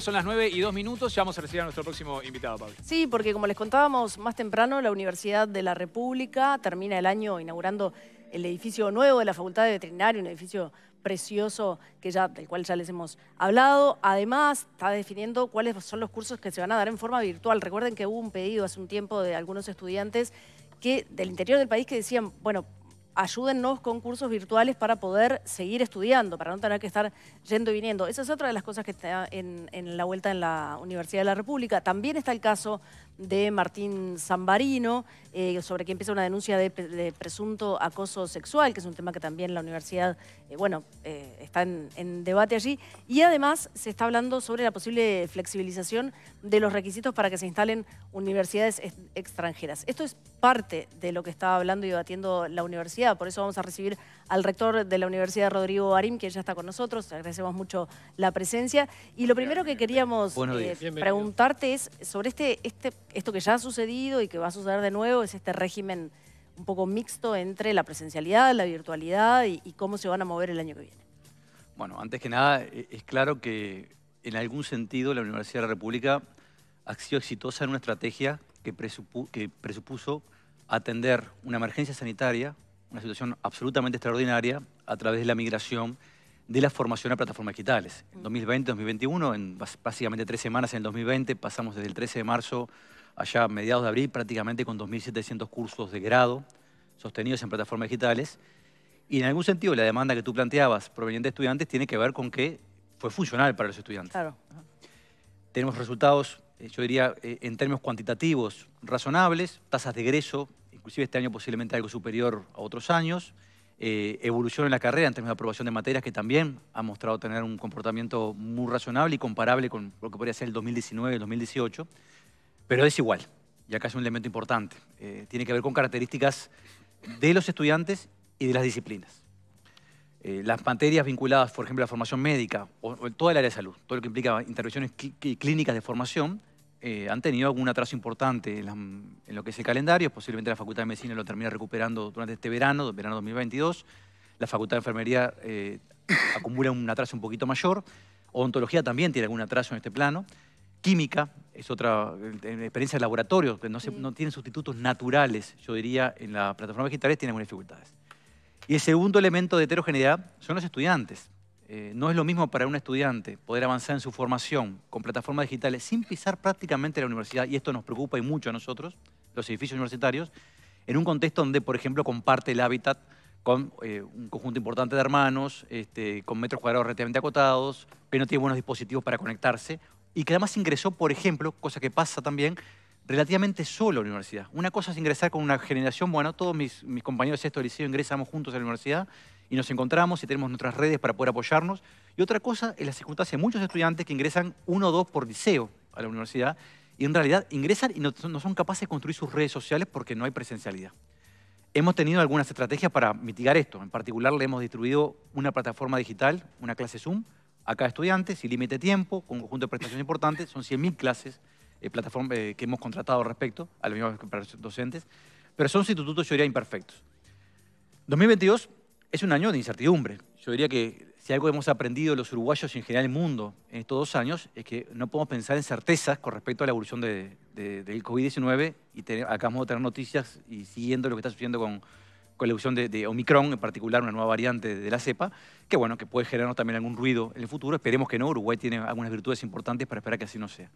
Son las 9 y 2 minutos, ya vamos a recibir a nuestro próximo invitado, Pablo. Sí, porque como les contábamos más temprano, la Universidad de la República termina el año inaugurando el edificio nuevo de la Facultad de Veterinario, un edificio precioso que ya, del cual ya les hemos hablado. Además, está definiendo cuáles son los cursos que se van a dar en forma virtual. Recuerden que hubo un pedido hace un tiempo de algunos estudiantes que, del interior del país que decían, bueno, ayúdennos con cursos virtuales para poder seguir estudiando, para no tener que estar yendo y viniendo. Esa es otra de las cosas que está en, la vuelta en la Universidad de la República. También está el caso de Martín Zambarino, eh, sobre que empieza una denuncia de, presunto acoso sexual, que es un tema que también la universidad, eh, bueno, eh, está en, debate allí. Y además se está hablando sobre la posible flexibilización de los requisitos para que se instalen universidades extranjeras. Esto es parte de lo que estaba hablando y debatiendo la universidad por eso vamos a recibir al rector de la Universidad, Rodrigo Arim, que ya está con nosotros. Agradecemos mucho la presencia. Y lo primero que queríamos eh, preguntarte es sobre este, este, esto que ya ha sucedido y que va a suceder de nuevo, es este régimen un poco mixto entre la presencialidad, la virtualidad y, cómo se van a mover el año que viene. Bueno, antes que nada, e, es claro que en algún sentido la Universidad de la República ha sido exitosa en una estrategia que presupuso atender una emergencia sanitaria una situación absolutamente extraordinaria a través de la migración de la formación a plataformas digitales. En 2020, 2021, en básicamente tres semanas en el 2020, pasamos desde el 13 de marzo allá a mediados de abril prácticamente con 2.700 cursos de grado sostenidos en plataformas digitales. Y en algún sentido la demanda que tú planteabas proveniente de estudiantes tiene que ver con que fue funcional para los estudiantes. Claro. Tenemos resultados, eh, yo diría, eh, en términos cuantitativos razonables, tasas de egreso inclusive este año posiblemente algo superior a otros años. Eh, evolución en la carrera en términos de aprobación de materias que también ha mostrado tener un comportamiento muy razonable y comparable con lo que podría ser el 2019 el 2018, pero es igual, y acá es un elemento importante. Eh, tiene que ver con características de los estudiantes y de las disciplinas. Eh, las materias vinculadas, por ejemplo, a la formación médica o, o, toda el área de salud, todo lo que implica intervenciones clínicas de formación, eh, han tenido algún atraso importante en, lo que es el calendario. Posiblemente la Facultad de Medicina lo termine recuperando durante este verano, verano 2022. La Facultad de Enfermería eh, acumula un atraso un poquito mayor. Odontología también tiene algún atraso en este plano. Química es otra experiencia de laboratorio, que no, tienen sustitutos naturales, yo diría, en la plataforma vegetales tienen algunas dificultades. Y el segundo elemento de heterogeneidad son los estudiantes. Eh, no es lo mismo para un estudiante poder avanzar en su formación con plataformas digitales sin pisar prácticamente la universidad, y esto nos preocupa y mucho a nosotros, los edificios universitarios, en un contexto donde, por ejemplo, comparte el hábitat con eh, un conjunto importante de hermanos, este, con metros cuadrados relativamente acotados, que no tiene buenos dispositivos para conectarse, y que además ingresó, por ejemplo, cosa que pasa también, relativamente solo a la universidad. Una cosa es ingresar con una generación, bueno, todos mis, compañeros de sexto liceo ingresamos juntos a la universidad, y nos encontramos y tenemos nuestras redes para poder apoyarnos. Y otra cosa es la circunstancia de muchos estudiantes que ingresan uno o dos por liceo a la universidad y en realidad ingresan y no, son capaces de construir sus redes sociales porque no hay presencialidad. Hemos tenido algunas estrategias para mitigar esto. En particular, le hemos distribuido una plataforma digital, una clase Zoom, a cada estudiante, sin límite de tiempo, con un conjunto de prestaciones importantes. Son 100.000 clases eh, plataforma, eh, que hemos contratado al respecto, a los mismos docentes. Pero son institutos, de teoría imperfectos. 2022 es un año de incertidumbre. Yo diría que si algo hemos aprendido los uruguayos y en general el mundo en estos dos años es que no podemos pensar en certezas con respecto a la evolución del COVID-19 y acabamos de tener noticias y siguiendo lo que está sucediendo con, la evolución de, Omicron, en particular una nueva variante de la cepa, que bueno, que puede generarnos también algún ruido en el futuro. Esperemos que no, Uruguay tiene algunas virtudes importantes para esperar que así no sea.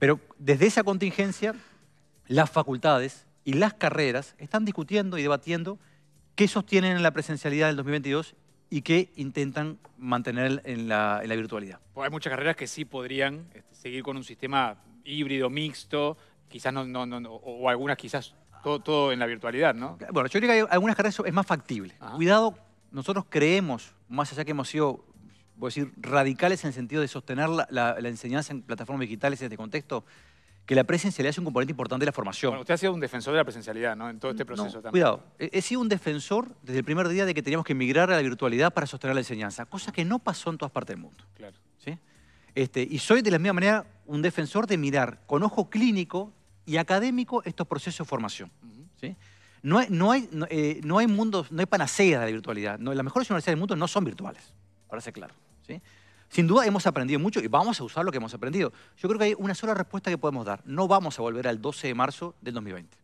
Pero desde esa contingencia, las facultades y las carreras están discutiendo y debatiendo ¿Qué sostienen en la presencialidad del 2022 y qué intentan mantener en la, virtualidad? Pues hay muchas carreras que sí podrían este, seguir con un sistema híbrido, mixto, quizás no, no, o algunas quizás todo, en la virtualidad, ¿no? Bueno, yo creo que hay algunas carreras es más factible. Cuidado, nosotros creemos, más allá que hemos sido voy a decir, radicales en el sentido de sostener la enseñanza en plataformas digitales en este contexto, que la presencialidad es un componente importante de la formación. Bueno, usted ha sido un defensor de la presencialidad, ¿no? En todo este proceso Cuidado, he, sido un defensor desde el primer día de que teníamos que migrar a la virtualidad para sostener la enseñanza, cosa que no pasó en todas partes del mundo. Claro. ¿sí? Este, y soy de la misma manera un defensor de mirar con ojo clínico y académico estos procesos de formación. ¿sí? No hay, no hay, eh, no, hay mundos, no hay panaceas de la virtualidad. No, las mejores universidades del mundo no son virtuales, para ser claro. ¿sí? Sin duda hemos aprendido mucho y vamos a usar lo que hemos aprendido. Yo creo que hay una sola respuesta que podemos dar. No vamos a volver al 12 de marzo del 2020.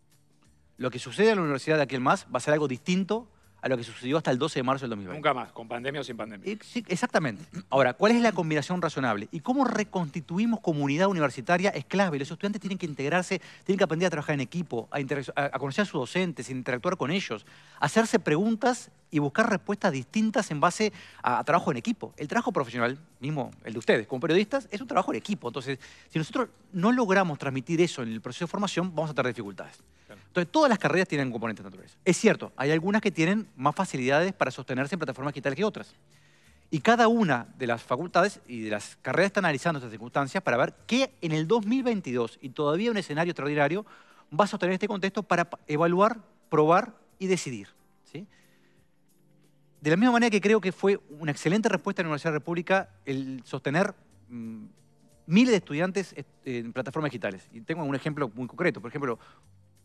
Lo que sucede en la universidad de aquel más va a ser algo distinto a lo que sucedió hasta el 12 de marzo del 2020. Nunca más, con pandemia o sin pandemia. Eh, exactamente. Ahora, ¿cuál es la combinación razonable? ¿Y cómo reconstituimos comunidad universitaria? Es clave. Los estudiantes tienen que integrarse, tienen que aprender a trabajar en equipo, a, a conocer a sus docentes, a interactuar con ellos, hacerse preguntas y buscar respuestas distintas en base a, trabajo en equipo. El trabajo profesional, mismo el de ustedes, como periodistas, es un trabajo en equipo. Entonces, si nosotros no logramos transmitir eso en el proceso de formación, vamos a tener dificultades. Entonces, todas las carreras tienen componentes naturales. Es cierto, hay algunas que tienen más facilidades para sostenerse en plataformas digitales que otras. Y cada una de las facultades y de las carreras está analizando estas circunstancias para ver qué en el 2022, y todavía un escenario extraordinario, va a sostener este contexto para evaluar, probar y decidir. ¿sí? De la misma manera que creo que fue una excelente respuesta en la Universidad de la República el sostener mm, miles de estudiantes en plataformas digitales. Y tengo un ejemplo muy concreto. Por ejemplo,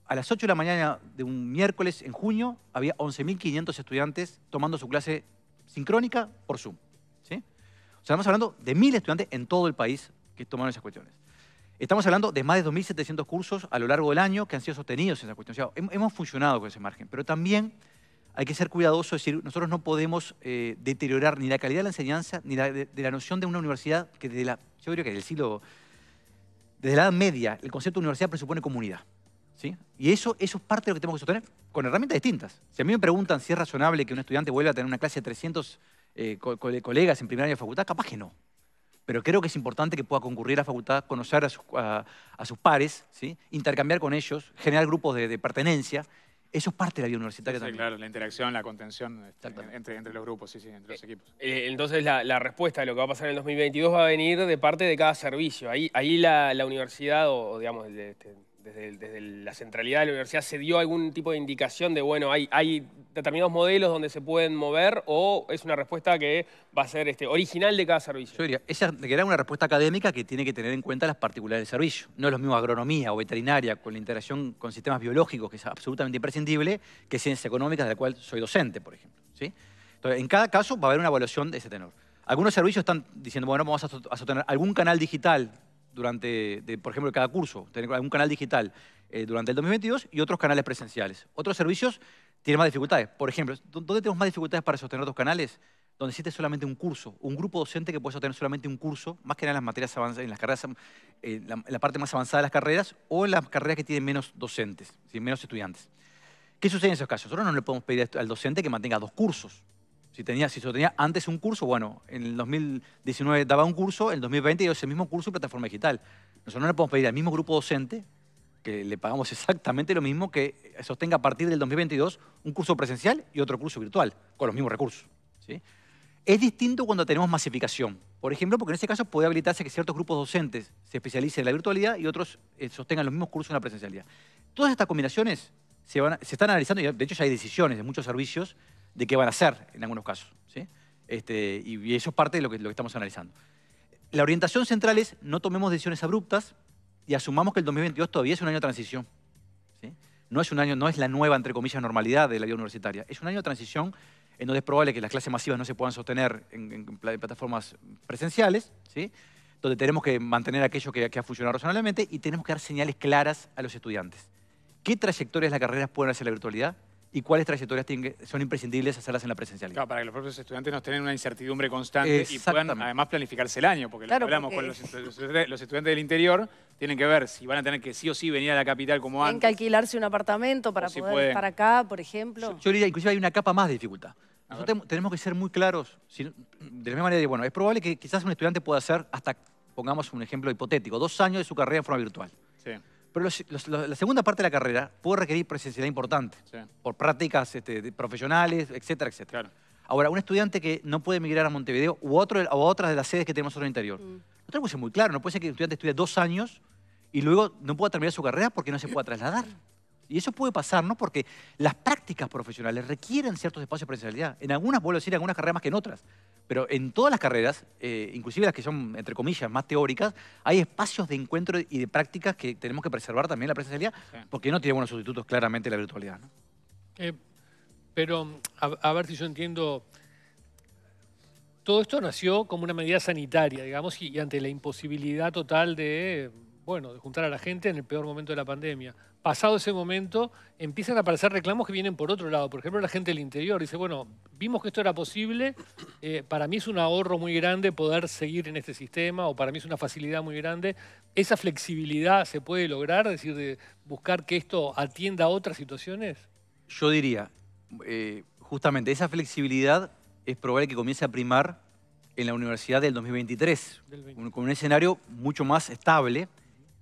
a las 8 de la mañana de un miércoles en junio había 11.500 estudiantes tomando su clase sincrónica por Zoom. ¿sí? O sea, estamos hablando de mil estudiantes en todo el país que tomaron esas cuestiones. Estamos hablando de más de 2.700 cursos a lo largo del año que han sido sostenidos en esa cuestión. O sea, hemos funcionado con ese margen, pero también hay que ser cuidadoso, es decir, nosotros no podemos eh, deteriorar ni la calidad de la enseñanza, ni la, de, la noción de una universidad que desde la, yo que el siglo, desde la Edad Media, el concepto de universidad presupone comunidad. ¿sí? Y eso, eso es parte de lo que tenemos que sostener con herramientas distintas. Si a mí me preguntan si es razonable que un estudiante vuelva a tener una clase de 300 eh, colegas en primer año de facultad, capaz que no. Pero creo que es importante que pueda concurrir a la facultad, conocer a sus, pares, ¿sí? intercambiar con ellos, generar grupos de pertenencia eso es parte de la vida sí, Claro, la interacción, la contención este, entre, entre, los grupos, sí, sí, entre los eh, equipos. Eh, entonces, la, respuesta a lo que va a pasar en el 2022 va a venir de parte de cada servicio. Ahí, ahí la, universidad o, digamos, el, este, desde, la centralidad de la universidad, ¿se dio algún tipo de indicación de, bueno, hay, determinados modelos donde se pueden mover o es una respuesta que va a ser este, original de cada servicio? Yo diría, esa era una respuesta académica que tiene que tener en cuenta las particularidades del servicio. No es lo mismo agronomía o veterinaria con la interacción con sistemas biológicos, que es absolutamente imprescindible, que ciencias económicas, de la cual soy docente, por ejemplo. Entonces, en cada caso va a haber una evaluación de ese tenor. Algunos servicios están diciendo, bueno, vamos a sostener algún canal digital durante, por ejemplo, cada curso, tener algún canal digital eh, durante el 2022 y otros canales presenciales. Otros servicios tienen más dificultades. Por ejemplo, ¿dónde tenemos más dificultades para sostener otros canales? Donde existe solamente un curso, un grupo docente que puede sostener solamente un curso, más que en las materias avanzadas, en las carreras, eh, en la, parte más avanzada de las carreras o en las carreras que tienen menos docentes, menos estudiantes. ¿Qué sucede en esos casos? Nosotros no le podemos pedir al docente que mantenga dos cursos. Si tenía, si yo tenía antes un curso, bueno, en el 2019 daba un curso, en el 2020 dio ese mismo curso en plataforma digital. Nosotros no le podemos pedir al mismo grupo docente que le pagamos exactamente lo mismo que sostenga a partir del 2022 un curso presencial y otro curso virtual, con los mismos recursos. ¿sí? Es distinto cuando tenemos masificación. Por ejemplo, porque en ese caso puede habilitarse que ciertos grupos docentes se especialicen en la virtualidad y otros eh, sostengan los mismos cursos en la presencialidad. Todas estas combinaciones se, van, se están analizando y de hecho ya hay decisiones de muchos servicios de qué van a hacer en algunos casos. ¿sí? Este, y eso es parte de lo que, lo que estamos analizando. La orientación central es no tomemos decisiones abruptas y asumamos que el 2022 todavía es un año de transición. ¿sí? No es un año, no es la nueva, entre comillas, normalidad de la vida universitaria. Es un año de transición en donde es probable que las clases masivas no se puedan sostener en, plataformas presenciales, ¿sí? donde tenemos que mantener aquello que, que, ha funcionado razonablemente y tenemos que dar señales claras a los estudiantes. ¿Qué trayectorias las carreras pueden hacer la virtualidad? y cuáles trayectorias son imprescindibles hacerlas en la presencialidad. Claro, para que los propios estudiantes no tengan una incertidumbre constante y puedan además planificarse el año, porque hablamos con los, estudiantes del interior tienen que ver si van a tener que sí o sí venir a la capital como antes. Tienen que alquilarse un apartamento para poder estar acá, por ejemplo. Yo, diría, inclusive hay una capa más de dificultad. Nosotros tenemos que ser muy claros, de la misma manera, bueno, es probable que quizás un estudiante pueda hacer hasta, pongamos un ejemplo hipotético, dos años de su carrera en forma virtual. Sí. Pero la segunda parte de la carrera puede requerir presencialidad importante, por prácticas este, profesionales, etcétera, etcétera. Ahora, un estudiante que no puede emigrar a Montevideo u, otro, o otras de las sedes que tenemos en el interior, no mm. tenemos muy claro, no puede ser que un estudiante estudie dos años y luego no pueda terminar su carrera porque no se pueda trasladar. Y eso puede pasar, ¿no? Porque las prácticas profesionales requieren ciertos espacios de presencialidad. En algunas, vuelvo a decir, en algunas carreras más que en otras. Pero en todas las carreras, eh, inclusive las que son, entre comillas, más teóricas, hay espacios de encuentro y de prácticas que tenemos que preservar también la presencialidad, porque no tiene buenos sustitutos claramente la virtualidad. Eh, pero, a, a ver si yo entiendo todo esto nació como una medida sanitaria, digamos, y, ante la imposibilidad total de, bueno, de juntar a la gente en el peor momento de la pandemia. Pasado ese momento, empiezan a aparecer reclamos que vienen por otro lado. Por ejemplo, la gente del interior dice, bueno, vimos que esto era posible, eh, para mí es un ahorro muy grande poder seguir en este sistema o para mí es una facilidad muy grande. ¿Esa flexibilidad se puede lograr? Es decir, de buscar que esto atienda a otras situaciones. Yo diría, eh, justamente, esa flexibilidad es probable que comience a primar en la universidad del 2023, con un escenario mucho más estable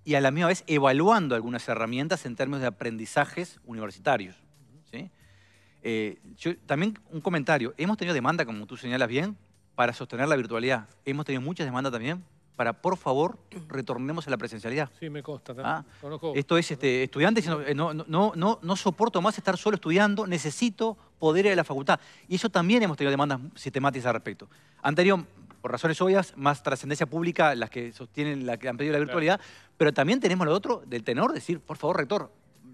y a la misma vez evaluando algunas herramientas en términos de aprendizajes universitarios. ¿sí? Eh, yo, también un comentario. Hemos tenido demanda, como tú señalas bien, para sostener la virtualidad. Hemos tenido muchas demandas también para, por favor, retornemos a la presencialidad. Sí, me consta. Ah, esto es este, estudiante eh, no, no, no, no soporto más estar solo estudiando, necesito poder ir a la facultad. Y eso también hemos tenido demandas sistemáticas al respecto. Anterior, por razones obvias, más trascendencia pública las que sostienen, las que han pedido la virtualidad, pero también tenemos lo otro del tenor, decir, por favor, rector,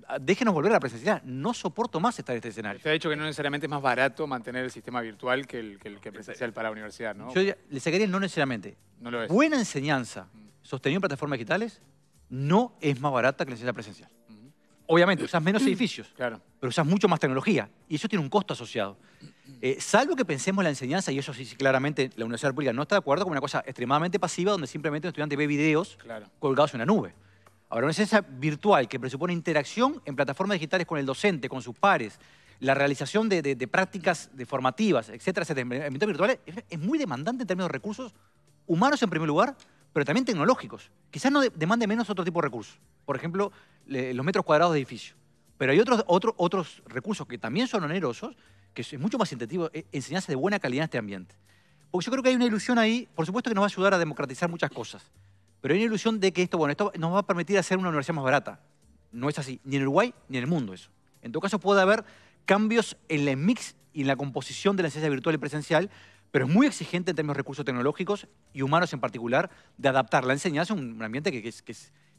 Ah, déjenos volver a la presencialidad. No soporto más estar en este escenario. Usted ha dicho que no necesariamente es más barato mantener el sistema virtual que el, que presencial para la universidad, ¿no? Yo le sacaría no necesariamente. No lo es. Buena enseñanza sostenida en plataformas digitales no es más barata que la enseñanza presencial. Mm. Obviamente, usas menos edificios, claro. pero usas mucho más tecnología y eso tiene un costo asociado. Eh, salvo que pensemos en la enseñanza, y eso sí, claramente la universidad pública no está de acuerdo con una cosa extremadamente pasiva donde simplemente un estudiante ve videos colgados en una nube. Ahora, una enseñanza virtual que presupone interacción en plataformas digitales con el docente, con sus pares, la realización de, prácticas de formativas, etcétera, etcétera, en ambientes virtuales, es, muy demandante en términos de recursos humanos en primer lugar, pero también tecnológicos. Quizás no demande menos otro tipo de recursos. Por ejemplo, los metros cuadrados de edificio. Pero hay otros, otros recursos que también son onerosos, que es, mucho más intentivo e, enseñarse de buena calidad en este ambiente. Porque yo creo que hay una ilusión ahí, por supuesto que nos va a ayudar a democratizar muchas cosas. Pero hay una ilusión de que esto, bueno, esto nos va a permitir hacer una universidad más barata. No es así, ni en Uruguay ni en el mundo eso. En todo caso puede haber cambios en el mix y en la composición de la enseñanza virtual y presencial, pero es muy exigente en términos de recursos tecnológicos y humanos en particular, de adaptar la enseñanza a un ambiente que, es,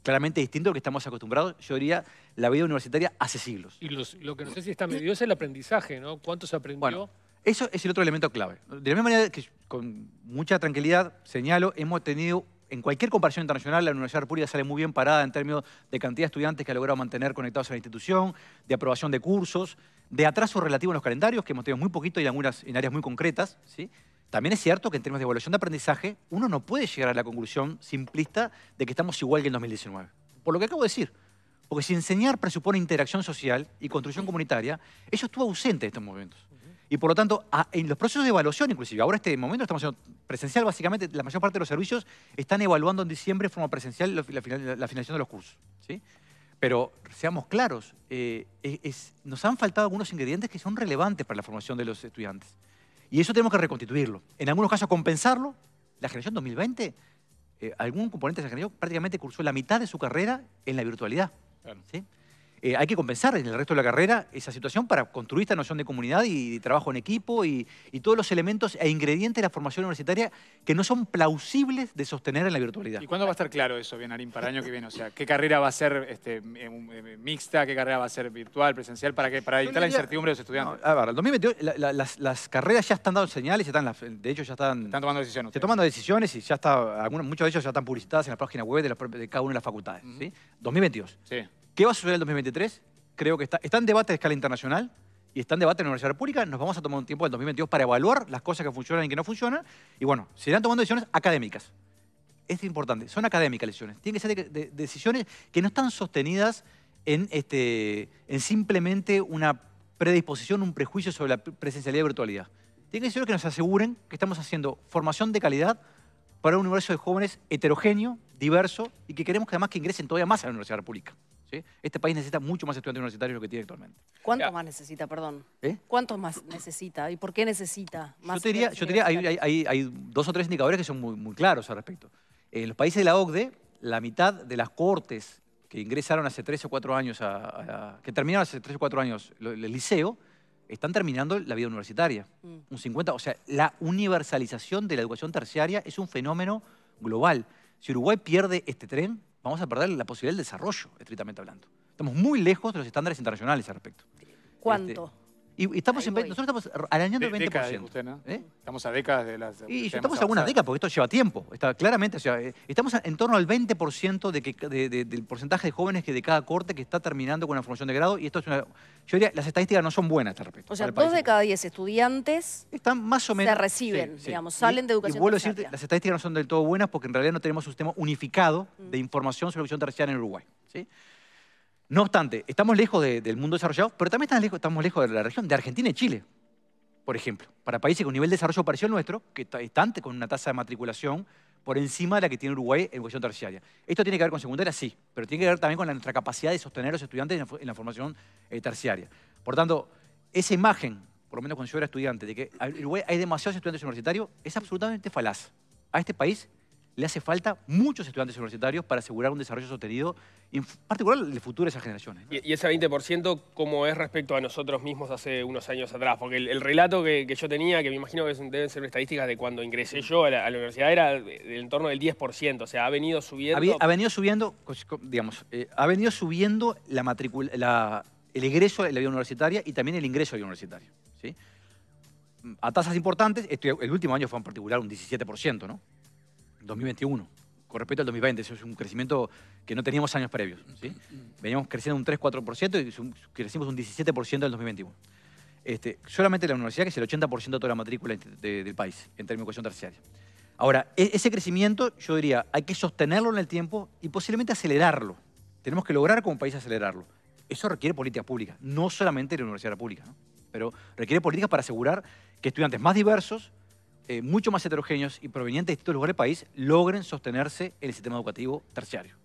claramente distinto lo que estamos acostumbrados, yo diría, la vida universitaria hace siglos. Y lo que no sé si está medido es el aprendizaje, ¿no? ¿Cuánto se aprendió? eso es el otro elemento clave. De la misma manera que con mucha tranquilidad señalo, hemos tenido en cualquier comparación internacional, la Universidad de sale muy bien parada en términos de cantidad de estudiantes que ha logrado mantener conectados a la institución, de aprobación de cursos, de atraso relativo en los calendarios, que hemos tenido muy poquito y en, algunas, en áreas muy concretas. ¿sí? También es cierto que en términos de evaluación de aprendizaje, uno no puede llegar a la conclusión simplista de que estamos igual que en 2019. Por lo que acabo de decir. Porque si enseñar presupone interacción social y construcción comunitaria, eso estuvo ausente de estos movimientos. Y por lo tanto, en los procesos de evaluación inclusive, ahora este momento estamos haciendo presencial, básicamente la mayor parte de los servicios están evaluando en diciembre de forma presencial la, finalización de los cursos. ¿sí? Pero seamos claros, eh, es, nos han faltado algunos ingredientes que son relevantes para la formación de los estudiantes. Y eso tenemos que reconstituirlo. En algunos casos compensarlo. La generación 2020, eh, algún componente de la generación prácticamente cursó la mitad de su carrera en la virtualidad. Eh, hay que compensar en el resto de la carrera esa situación para construir esta noción de comunidad y, trabajo en equipo y, todos los elementos e ingredientes de la formación universitaria que no son plausibles de sostener en la virtualidad. ¿Y cuándo va a estar claro eso, Bienarín, para año que viene? O sea, ¿qué carrera va a ser este, eh, eh, mixta? ¿Qué carrera va a ser virtual, presencial? ¿Para, para evitar la incertidumbre de los estudiantes? a 2022 las, carreras ya están dando señales, están, de hecho ya están... Están tomando decisiones. Se tomando decisiones y ya está, muchos de ellos ya están publicitadas en la página web de, cada una de las facultades. ¿sí? 2022. Sí. ¿Qué va a suceder en el 2023? Creo que está, en debate de escala internacional y está en debate en la Universidad Pública. Nos vamos a tomar un tiempo en el 2022 para evaluar las cosas que funcionan y que no funcionan. Y bueno, se irán tomando decisiones académicas. Es importante, son académicas decisiones. Tienen que ser decisiones que no están sostenidas en, este, en simplemente una predisposición, un prejuicio sobre la presencialidad y virtualidad. Tienen que ser que nos aseguren que estamos haciendo formación de calidad para un universo de jóvenes heterogéneo, diverso y que queremos que además que ingresen todavía más a la Universidad Pública. Este país necesita mucho más estudiantes universitarios de lo que tiene actualmente. ¿Cuántos más necesita, perdón? ¿Eh? ¿Cuántos más necesita y por qué necesita más? Yo diría, yo hay, dos o tres indicadores que son muy, claros al respecto. En los países de la OCDE, la mitad de las cortes que ingresaron hace tres o cuatro años, que terminaron hace tres o cuatro años el, liceo, están terminando la vida universitaria. Mm. Un 50, o sea, la universalización de la educación terciaria es un fenómeno global. Si Uruguay pierde este tren, vamos a perder la posibilidad del desarrollo, estrictamente hablando. Estamos muy lejos de los estándares internacionales al respecto. ¿Cuánto? Este, y estamos en 20, nosotros estamos arañando el 20%. Estamos a décadas de las... Y estamos a algunas décadas, porque esto lleva tiempo. Está, claramente, o sea, eh, estamos en torno al 20% de que, del porcentaje de jóvenes que de cada corte que está terminando con la formación de grado. Y esto es una... Yo diría, las estadísticas no son buenas a este respecto. O sea, dos de cada diez estudiantes están más o menos, se reciben, digamos, salen de educación y, y vuelvo las estadísticas no son del todo buenas porque en realidad no tenemos un sistema unificado de mm. información sobre educación terciaria en Uruguay. ¿sí? No obstante, estamos lejos del mundo desarrollado, pero también estamos lejos, de la región, de Argentina y Chile, por ejemplo. Para países con un nivel de desarrollo parecido al nuestro, que están con una tasa de matriculación por encima de la que tiene Uruguay en educación terciaria. Esto tiene que ver con secundaria, sí, pero tiene que ver también con la, nuestra capacidad de sostener a los estudiantes en la, formación eh, terciaria. Por tanto, esa imagen, por lo menos cuando yo era estudiante, de que en Uruguay hay demasiados estudiantes universitarios, es absolutamente falaz. A este país le hace falta muchos estudiantes universitarios para asegurar un desarrollo sostenido, en particular el de esas generaciones. Y, ese 20% cómo es respecto a nosotros mismos hace unos años atrás? Porque el, relato que, yo tenía, que me imagino que deben ser estadísticas de cuando ingresé yo a la, universidad, era del entorno del 10%, o sea, ha venido subiendo... ha, venido subiendo, pues, digamos, eh, ha venido subiendo la el egreso de la vida universitaria y también el ingreso a la vida universitaria, ¿sí? A tasas importantes, este, el último año fue en particular un 17%, ¿no? 2021 con respecto al 2020. Eso es un crecimiento que no teníamos años previos. Veníamos creciendo un 3-4% y crecimos un 17% en el 2021. Este, solamente la universidad, que es el 80% de toda la matrícula del país en términos de educación terciaria. Ahora, e, ese crecimiento, yo diría, hay que sostenerlo en el tiempo y posiblemente acelerarlo. Tenemos que lograr como país acelerarlo. Eso requiere políticas públicas, no solamente la universidad pública, pero requiere políticas para asegurar que estudiantes más diversos, eh, mucho más heterogéneos y provenientes de distintos lugares del país logren sostenerse en el sistema educativo terciario.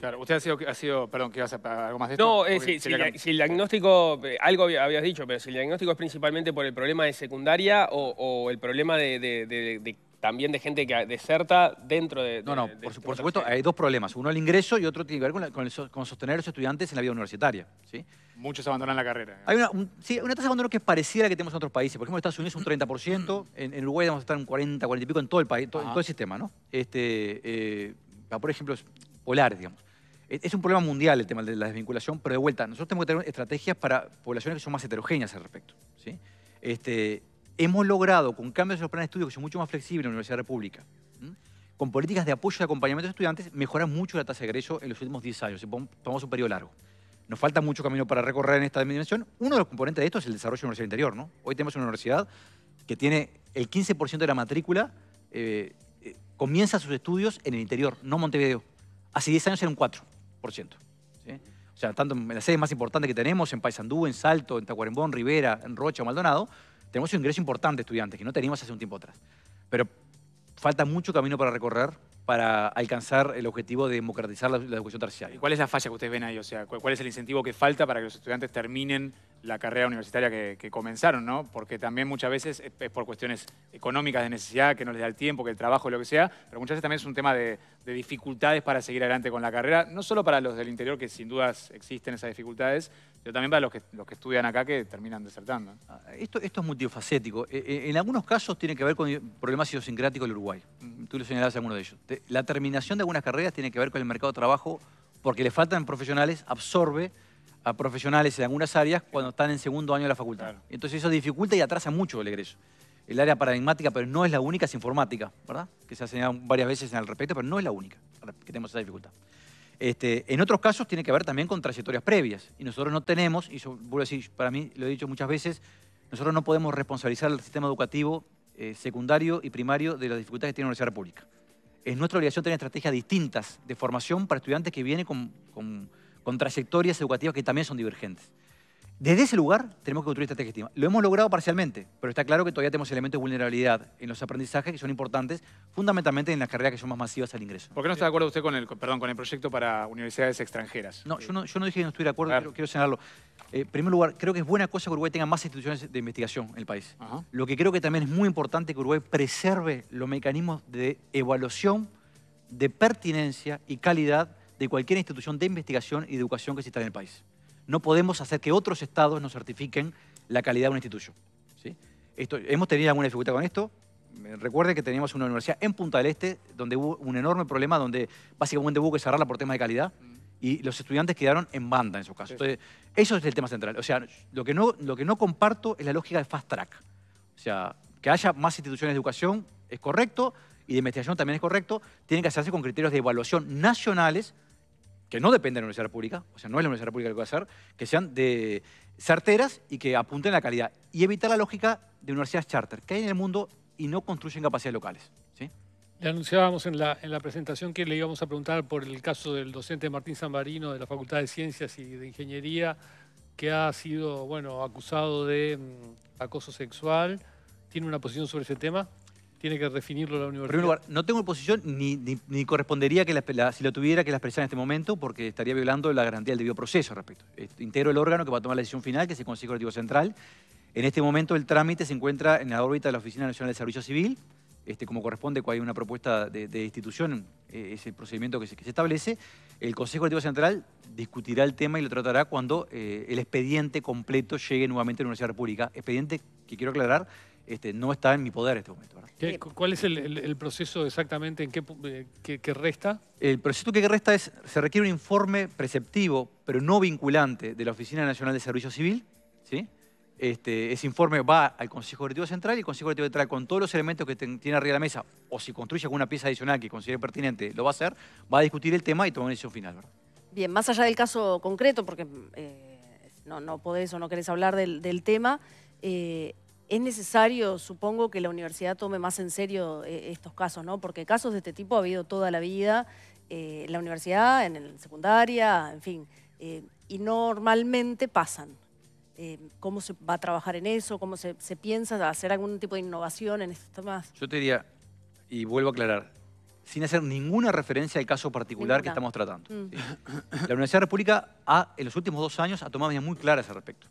Claro, usted ha sido, ha sido perdón, ¿qué vas a algo más de esto? No, eh, si, el diagnóstico, eh, algo habías dicho, pero si el diagnóstico es principalmente por el problema de secundaria o, el problema de también de gente que deserta dentro de... no, no, por, supuesto hay dos problemas. Uno el ingreso y otro tiene que ver con, con, sostener a los estudiantes en la vida universitaria. ¿sí? Muchos abandonan la carrera. Hay una, tasa de abandono que es parecida a la que tenemos en otros países. Por ejemplo, en Estados Unidos es un 30%, en, Uruguay vamos a estar un 40, 40 y pico en todo el país, todo el sistema, ¿no? Este, eh, por ejemplo, polar, digamos. E, es un problema mundial el tema de la desvinculación, pero de vuelta, nosotros tenemos que tener estrategias para poblaciones que son más heterogéneas al respecto. ¿sí? Este, hemos logrado, con cambios en los planes de estudio que son mucho más flexibles en la Universidad de la República, con políticas de apoyo y acompañamiento de estudiantes, mejorar mucho la tasa de egreso en los últimos 10 años. Tomamos un periodo largo. Nos falta mucho camino para recorrer en esta dimensión. Uno de los componentes de esto es el desarrollo de la interior. ¿no? Hoy tenemos una universidad que tiene el 15% de la matrícula, eh, eh, comienza sus estudios en el interior, no Montevideo. Hace 10 años era un 4%. O sea, tanto en las sedes más importantes que tenemos, en Paysandú, en Salto, en Tacuarembón, Rivera, en Rocha, Maldonado, tenemos un ingreso importante de estudiantes que no teníamos hace un tiempo atrás. Pero falta mucho camino para recorrer para alcanzar el objetivo de democratizar la, educación terciaria. cuál es la falla que ustedes ven ahí? O sea, ¿cuál, es el incentivo que falta para que los estudiantes terminen la carrera universitaria que, comenzaron, ¿no? Porque también muchas veces es, por cuestiones económicas, de necesidad, que no les da el tiempo, que el trabajo, lo que sea, pero muchas veces también es un tema de, dificultades para seguir adelante con la carrera, no solo para los del interior, que sin dudas existen esas dificultades, sino también para los que, estudian acá que terminan desertando. Ah, esto, es multifacético. E, e, en, algunos casos tiene que ver con problemas idiosincráticos del Uruguay. Tú lo señalabas alguno de ellos la terminación de algunas carreras tiene que ver con el mercado de trabajo porque le faltan profesionales, absorbe a profesionales en algunas áreas cuando están en segundo año de la facultad. Entonces eso dificulta y atrasa mucho el egreso. El área paradigmática, pero no es la única, es informática, ¿verdad? Que se ha señalado varias veces en el respecto, pero no es la única que tenemos esa dificultad. Este, en otros casos tiene que ver también con trayectorias previas. Y nosotros no tenemos, y yo vuelvo a decir, para mí lo he dicho muchas veces, nosotros no podemos responsabilizar al sistema educativo eh, secundario y primario de las dificultades que tiene la universidad pública es nuestra obligación tener estrategias distintas de formación para estudiantes que vienen con, con trayectorias educativas que también son divergentes. Desde ese lugar tenemos que construir esta estima. Lo hemos logrado parcialmente, pero está claro que todavía tenemos elementos de vulnerabilidad en los aprendizajes que son importantes, fundamentalmente en las carreras que son más masivas al ingreso. ¿Por qué no está de acuerdo usted con el, perdón, con el proyecto para universidades extranjeras? No, yo no, dije que no estuviera de acuerdo, ah. quiero, quiero, señalarlo. Eh, en primer lugar, creo que es buena cosa que Uruguay tenga más instituciones de investigación en el país. Lo que creo que también es muy importante que Uruguay preserve los mecanismos de evaluación, de pertinencia y calidad de cualquier institución de investigación y de educación que exista en el país no podemos hacer que otros estados nos certifiquen la calidad de un institución. ¿sí? hemos tenido alguna dificultad con esto. Recuerde que teníamos una universidad en Punta del Este donde hubo un enorme problema, donde básicamente hubo que cerrarla por temas de calidad y los estudiantes quedaron en banda en esos casos. Entonces, eso es el tema central. O sea, lo que, no, comparto es la lógica de fast track. O sea, que haya más instituciones de educación es correcto y de investigación también es correcto. Tienen que hacerse con criterios de evaluación nacionales que no depende de la universidad pública, o sea, no es la universidad pública lo que va a hacer, que sean de certeras y que apunten a la calidad. Y evitar la lógica de universidades charter, que hay en el mundo y no construyen capacidades locales. ¿sí? Le anunciábamos en la, en la presentación que le íbamos a preguntar por el caso del docente Martín Zambarino de la Facultad de Ciencias y de Ingeniería, que ha sido bueno, acusado de mm, acoso sexual. ¿Tiene una posición sobre ese tema? tiene que definirlo la universidad. En primer lugar, no tengo posición ni, correspondería que la, si lo tuviera que la expresara en este momento porque estaría violando la garantía del debido proceso al respecto. Integro el órgano que va a tomar la decisión final, que es el Consejo Directivo Central. En este momento el trámite se encuentra en la órbita de la Oficina Nacional de Servicio Civil, este, como corresponde cuando hay una propuesta de, institución, eh, es el procedimiento que se, establece. El Consejo Directivo Central discutirá el tema y lo tratará cuando eh, el expediente completo llegue nuevamente a la Universidad pública República. Expediente que quiero aclarar este, no está en mi poder en este momento. ¿Cuál es el, proceso exactamente en qué, eh, que resta? El proceso que resta es, se requiere un informe preceptivo, pero no vinculante, de la Oficina Nacional de Servicio Civil. ¿sí? Este, ese informe va al Consejo Directivo Central y el Consejo Directivo Central con todos los elementos que tiene arriba de la mesa, o si construye alguna pieza adicional que considere pertinente, lo va a hacer, va a discutir el tema y toma una decisión final. Bien, más allá del caso concreto, porque eh, no, no podés o no querés hablar del, tema, eh, es necesario, supongo, que la universidad tome más en serio eh, estos casos, ¿no? Porque casos de este tipo ha habido toda la vida, eh, en la universidad, en la secundaria, en fin, eh, y normalmente pasan. ¿Cómo se va a trabajar en eso? ¿Cómo se, piensa hacer algún tipo de innovación en estos temas? Yo te diría, y vuelvo a aclarar, sin hacer ninguna referencia al caso particular que estamos tratando. Mm. La Universidad de República ha, en los últimos dos años ha tomado medidas muy claras al respecto.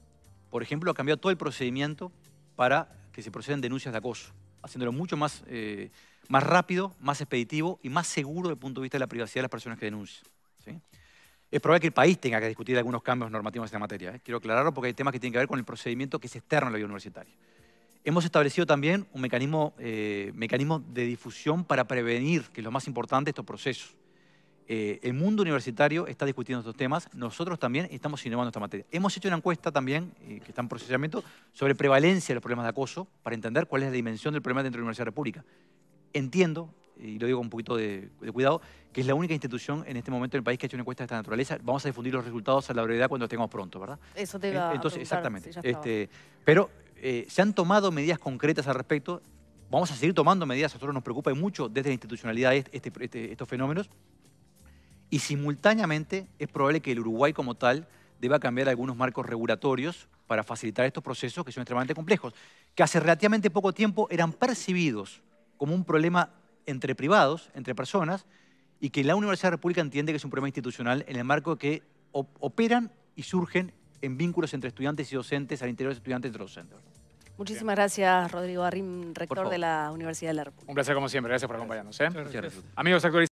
Por ejemplo, ha cambiado todo el procedimiento para que se procedan denuncias de acoso, haciéndolo mucho más, eh, más rápido, más expeditivo y más seguro desde el punto de vista de la privacidad de las personas que denuncian. Es probable que el país tenga que discutir algunos cambios normativos en esta materia. ¿eh? Quiero aclararlo porque hay temas que tienen que ver con el procedimiento que es externo a la vida universitaria. Hemos establecido también un mecanismo, eh, mecanismo de difusión para prevenir, que es lo más importante, estos procesos. Eh, el mundo universitario está discutiendo estos temas, nosotros también estamos innovando esta materia. Hemos hecho una encuesta también, eh, que está en procesamiento, sobre prevalencia de los problemas de acoso, para entender cuál es la dimensión del problema dentro de la Universidad de República. Entiendo, y lo digo con un poquito de, cuidado, que es la única institución en este momento en el país que ha hecho una encuesta de esta naturaleza. Vamos a difundir los resultados a la brevedad cuando los tengamos pronto, ¿verdad? Eso te va eh, Entonces, exactamente. Este, pero se han tomado medidas concretas al respecto. Vamos a seguir tomando medidas, a nosotros nos preocupa mucho desde la institucionalidad este, este, estos fenómenos y simultáneamente es probable que el Uruguay como tal deba cambiar algunos marcos regulatorios para facilitar estos procesos que son extremadamente complejos, que hace relativamente poco tiempo eran percibidos como un problema entre privados, entre personas, y que la Universidad de la República entiende que es un problema institucional en el marco que operan y surgen en vínculos entre estudiantes y docentes, al interior de estudiantes y docentes. Muchísimas gracias, Rodrigo Arrim, rector de la Universidad de la República. Un placer como siempre, gracias por acompañarnos. ¿eh? Amigos,